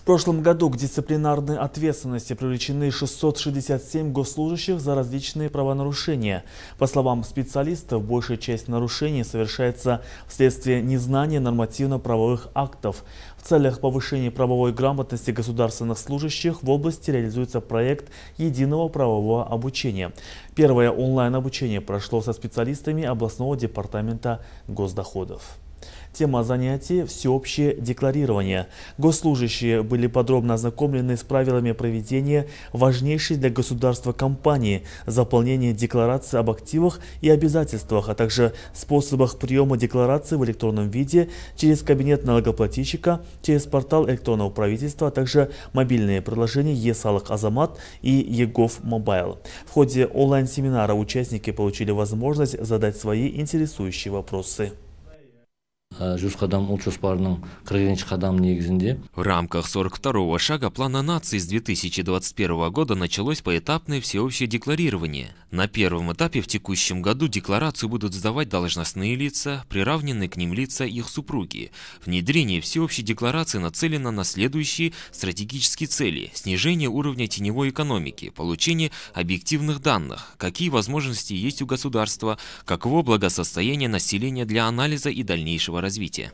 В прошлом году к дисциплинарной ответственности привлечены 667 госслужащих за различные правонарушения. По словам специалистов, большая часть нарушений совершается вследствие незнания нормативно-правовых актов. В целях повышения правовой грамотности государственных служащих в области реализуется проект единого правового обучения. Первое онлайн-обучение прошло со специалистами областного департамента госдоходов. Тема занятий – всеобщее декларирование. Госслужащие были подробно ознакомлены с правилами проведения важнейшей для государства кампании – заполнение декларации об активах и обязательствах, а также способах приема декларации в электронном виде через кабинет налогоплательщика, через портал электронного правительства, а также мобильные приложения «Есалок Азамат» и «Егов Мобайл». В ходе онлайн-семинара участники получили возможность задать свои интересующие вопросы. Э, жүз қадам ұлт жоспарының қырық екінші қадамы негізінде в рамках 42-го шага плана нации с 2021 года началось поэтапное всеобщее декларирование на первом этапе в текущем году декларацию будут сдавать должностные лица приравненные к ним лица и их супруги внедрение всеобщей декларации нацелено на следующие стратегические цели снижение уровня теневой экономики получение объективных данных какие возможности есть у государства каково благосостояние населения для анализа и дальнейшего развития развития.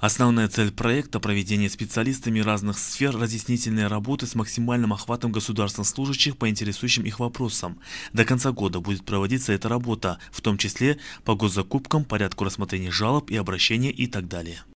Основная цель проекта – проведение специалистами разных сфер разъяснительной работы с максимальным охватом государственных служащих по интересующим их вопросам. До конца года будет проводиться эта работа, в том числе по госзакупкам, порядку рассмотрения жалоб и обращений и так далее.